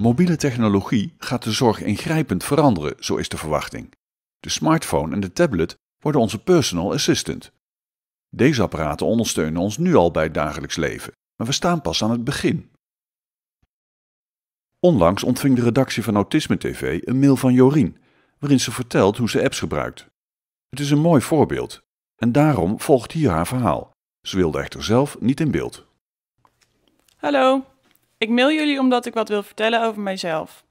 Mobiele technologie gaat de zorg ingrijpend veranderen, zo is de verwachting. De smartphone en de tablet worden onze personal assistant. Deze apparaten ondersteunen ons nu al bij het dagelijks leven, maar we staan pas aan het begin. Onlangs ontving de redactie van Autisme TV een mail van Jorien, waarin ze vertelt hoe ze apps gebruikt. Het is een mooi voorbeeld en daarom volgt hier haar verhaal. Ze wilde echter zelf niet in beeld. Hallo, ik mail jullie omdat ik wat wil vertellen over mijzelf.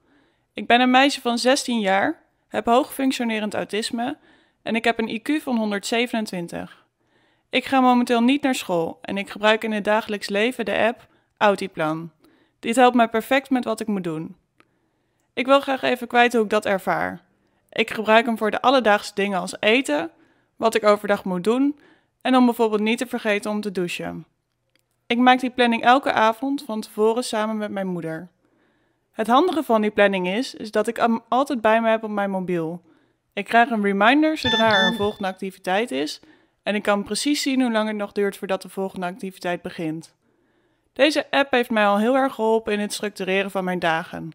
Ik ben een meisje van 16 jaar, heb hoog functionerend autisme en ik heb een IQ van 127. Ik ga momenteel niet naar school en ik gebruik in het dagelijks leven de app Autiplan. Dit helpt mij perfect met wat ik moet doen. Ik wil graag even kwijt hoe ik dat ervaar. Ik gebruik hem voor de alledaagse dingen als eten, wat ik overdag moet doen en om bijvoorbeeld niet te vergeten om te douchen. Ik maak die planning elke avond van tevoren samen met mijn moeder. Het handige van die planning is, is dat ik hem altijd bij me heb op mijn mobiel. Ik krijg een reminder zodra er een volgende activiteit is en ik kan precies zien hoe lang het nog duurt voordat de volgende activiteit begint. Deze app heeft mij al heel erg geholpen in het structureren van mijn dagen.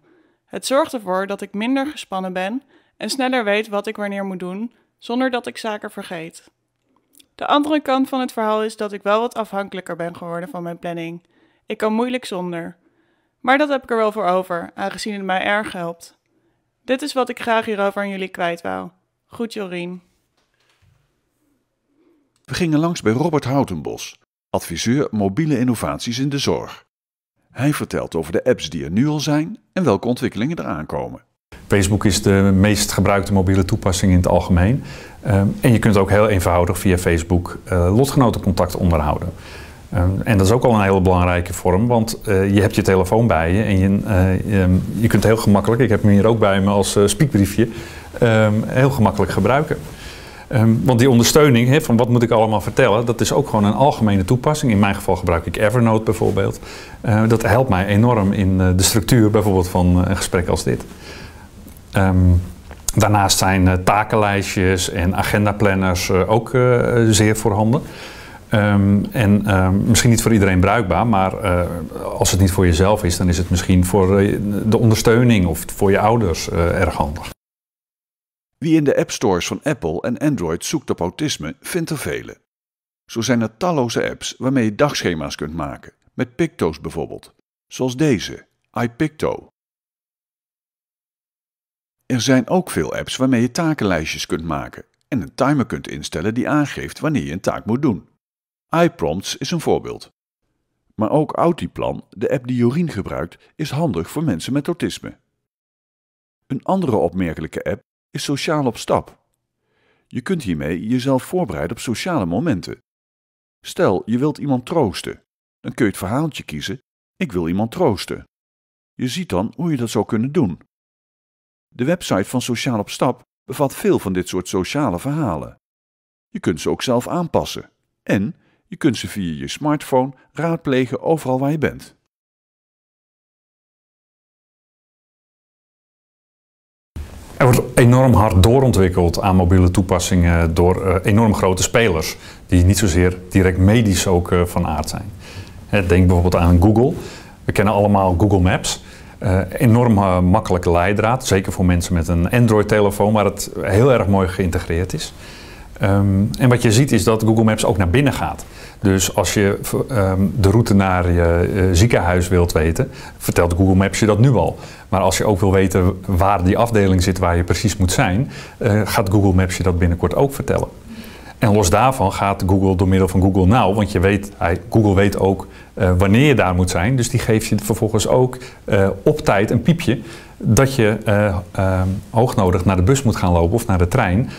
Het zorgt ervoor dat ik minder gespannen ben en sneller weet wat ik wanneer moet doen, zonder dat ik zaken vergeet. De andere kant van het verhaal is dat ik wel wat afhankelijker ben geworden van mijn planning. Ik kan moeilijk zonder. Maar dat heb ik er wel voor over, aangezien het mij erg helpt. Dit is wat ik graag hierover aan jullie kwijt wou. Goed, Jorien. We gingen langs bij Robert Houtenbos, adviseur mobiele innovaties in de zorg. Hij vertelt over de apps die er nu al zijn en welke ontwikkelingen er aankomen. Facebook is de meest gebruikte mobiele toepassing in het algemeen. Ehm, en je kunt ook heel eenvoudig via Facebook eh, lotgenotencontact onderhouden. Ehm, en dat is ook al een hele belangrijke vorm, want eh, je hebt je telefoon bij je en eh, je, je, kunt heel gemakkelijk, ik heb hem hier ook bij me als speakbriefje, ehm, heel gemakkelijk gebruiken. want die ondersteuning van wat moet ik allemaal vertellen, dat is ook gewoon een algemene toepassing. In mijn geval gebruik ik Evernote bijvoorbeeld. dat helpt mij enorm in de structuur bijvoorbeeld van een gesprek als dit. Ehm, daarnaast zijn eh, takenlijstjes en agendaplanners eh, ook eh, zeer voorhanden. Um, en ehm, misschien niet voor iedereen bruikbaar, maar als het niet voor jezelf is, dan is het misschien voor de ondersteuning of voor je ouders erg handig. Wie in de app stores van Apple en Android zoekt op autisme, vindt er vele. Zo zijn er talloze apps waarmee je dagschema's kunt maken, met picto's bijvoorbeeld, zoals deze, iPicto. Er zijn ook veel apps waarmee je takenlijstjes kunt maken en een timer kunt instellen die aangeeft wanneer je een taak moet doen. iPrompts is een voorbeeld. Maar ook Autiplan, de app die Jorien gebruikt, is handig voor mensen met autisme. Een andere opmerkelijke app is Sociaal op Stap. Je kunt hiermee jezelf voorbereiden op sociale momenten. Stel, je wilt iemand troosten. Dan kun je het verhaaltje kiezen: Ik wil iemand troosten. Je ziet dan hoe je dat zou kunnen doen. De website van Sociaal op Stap bevat veel van dit soort sociale verhalen. Je kunt ze ook zelf aanpassen en je kunt ze via je smartphone raadplegen overal waar je bent. Er wordt enorm hard doorontwikkeld aan mobiele toepassingen door eh, enorm grote spelers, die niet zozeer direct medisch ook eh, van aard zijn. Denk bijvoorbeeld aan Google. We kennen allemaal Google Maps. Uh, enorm eh, makkelijke leidraad, zeker voor mensen met een Android-telefoon, waar het heel erg mooi geïntegreerd is. Ehm, en wat je ziet is dat Google Maps ook naar binnen gaat. Dus als je ehm, de route naar je eh, ziekenhuis wilt weten, vertelt Google Maps je dat nu al. Maar als je ook wil weten waar die afdeling zit waar je precies moet zijn, gaat Google Maps je dat binnenkort ook vertellen. En los daarvan gaat Google door middel van Google Now, want je weet, Google weet ook eh, wanneer je daar moet zijn. Dus die geeft je vervolgens ook eh, op tijd een piepje dat je eh, hoognodig naar de bus moet gaan lopen of naar de trein.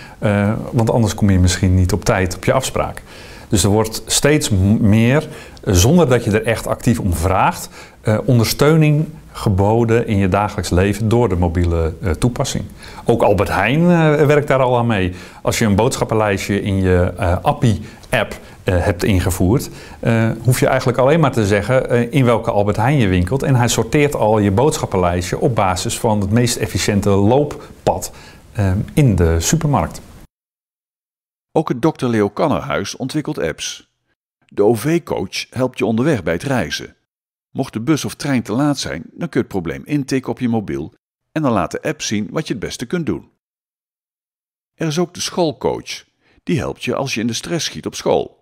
want anders kom je misschien niet op tijd op je afspraak. Dus er wordt steeds meer, zonder dat je er echt actief om vraagt, ondersteuning geboden in je dagelijks leven door de mobiele eh, toepassing. Ook Albert Heijn eh, werkt daar al aan mee. Als je een boodschappenlijstje in je uh, Appie-app hebt ingevoerd, hoef je eigenlijk alleen maar te zeggen in welke Albert Heijn je winkelt. En hij sorteert al je boodschappenlijstje op basis van het meest efficiënte looppad in de supermarkt. Ook het Dr. Leo Kannerhuis ontwikkelt apps. De OV-coach helpt je onderweg bij het reizen. Mocht de bus of trein te laat zijn, dan kun je het probleem intikken op je mobiel en dan laat de app zien wat je het beste kunt doen. Er is ook de schoolcoach. Die helpt je als je in de stress schiet op school.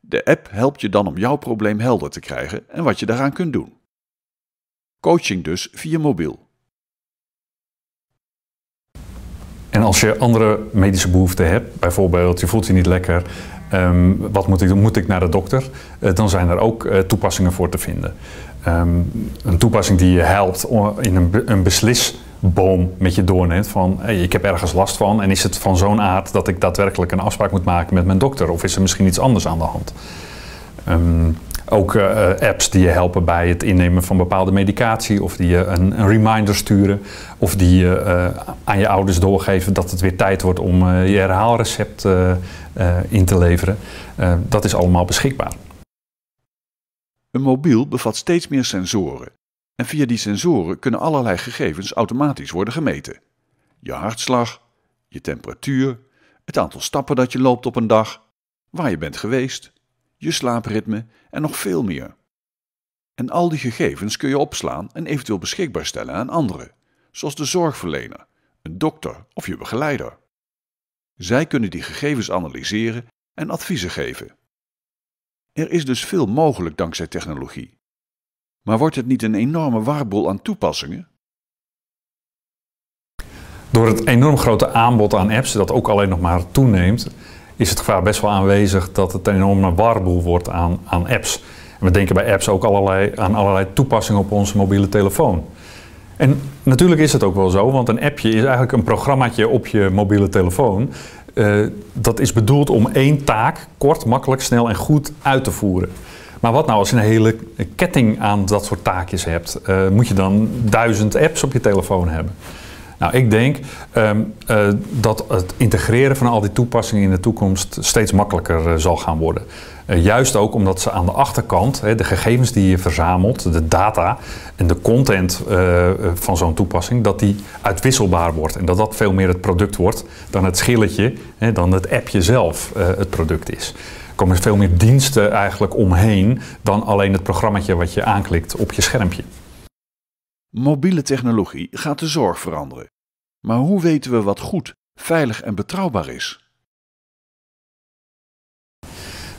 De app helpt je dan om jouw probleem helder te krijgen en wat je daaraan kunt doen. Coaching dus via mobiel. En als je andere medische behoeften hebt, bijvoorbeeld je voelt je niet lekker, ehm, wat moet ik doen? Moet ik naar de dokter? Eh, dan zijn er ook eh, toepassingen voor te vinden. Ehm, een toepassing die je helpt in een, een beslisboom met je doorneemt van hey, ik heb ergens last van en is het van zo'n aard dat ik daadwerkelijk een afspraak moet maken met mijn dokter of is er misschien iets anders aan de hand? Ehm, ook eh, eh, apps die je helpen bij het innemen van bepaalde medicatie, of die je een, een reminder sturen, of die je eh, aan je ouders doorgeven dat het weer tijd wordt om je herhaalrecept in te leveren. dat is allemaal beschikbaar. Een mobiel bevat steeds meer sensoren. En via die sensoren kunnen allerlei gegevens automatisch worden gemeten. Je hartslag, je temperatuur, het aantal stappen dat je loopt op een dag, waar je bent geweest, je slaapritme en nog veel meer. En al die gegevens kun je opslaan en eventueel beschikbaar stellen aan anderen, zoals de zorgverlener, een dokter of je begeleider. Zij kunnen die gegevens analyseren en adviezen geven. Er is dus veel mogelijk dankzij technologie. Maar wordt het niet een enorme warboel aan toepassingen? Door het enorm grote aanbod aan apps, dat ook alleen nog maar toeneemt, is het gevaar best wel aanwezig dat het een enorme warboel wordt aan, aan apps. En we denken bij apps ook allerlei, aan allerlei toepassingen op onze mobiele telefoon. En natuurlijk is het ook wel zo, want een appje is eigenlijk een programmaatje op je mobiele telefoon. Eh, dat is bedoeld om één taak kort, makkelijk, snel en goed uit te voeren. Maar wat nou als je een hele ketting aan dat soort taakjes hebt? Eh, moet je dan duizend apps op je telefoon hebben? Nou, ik denk ehm, eh, dat het integreren van al die toepassingen in de toekomst steeds makkelijker eh, zal gaan worden. Eh, juist ook omdat ze aan de achterkant hè, de gegevens die je verzamelt, de data en de content van zo'n toepassing, dat die uitwisselbaar wordt. En dat dat veel meer het product wordt dan het schilletje, hè, dan het appje zelf het product is. Er komen veel meer diensten eigenlijk omheen dan alleen het programmaatje wat je aanklikt op je schermpje. Mobiele technologie gaat de zorg veranderen. Maar hoe weten we wat goed, veilig en betrouwbaar is?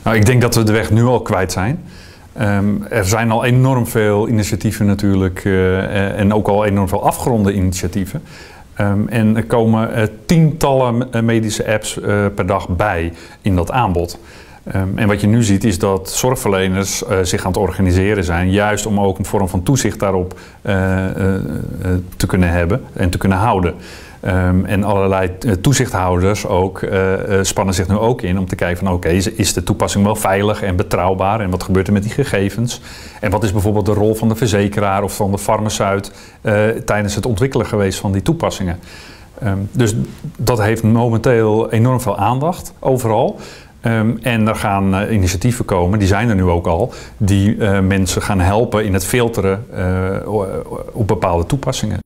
Nou, ik denk dat we de weg nu al kwijt zijn. Ehm, er zijn al enorm veel initiatieven natuurlijk eh, eh, en ook al enorm veel afgeronde initiatieven. Ehm, en er komen eh, tientallen medische apps per dag bij in dat aanbod. Ehm, en wat je nu ziet is dat zorgverleners eh, zich aan het organiseren zijn, juist om ook een vorm van toezicht daarop eh, eh, te kunnen hebben en te kunnen houden. Ehm, en allerlei toezichthouders ook, spannen zich nu ook in om te kijken van oké, is, de toepassing wel veilig en betrouwbaar en wat gebeurt er met die gegevens? En wat is bijvoorbeeld de rol van de verzekeraar of van de farmaceut tijdens het ontwikkelen geweest van die toepassingen? Ehm, dus dat heeft momenteel enorm veel aandacht overal. Ehm, en er gaan eh, initiatieven komen, die zijn er nu ook al, die eh, mensen gaan helpen in het filteren eh, op bepaalde toepassingen.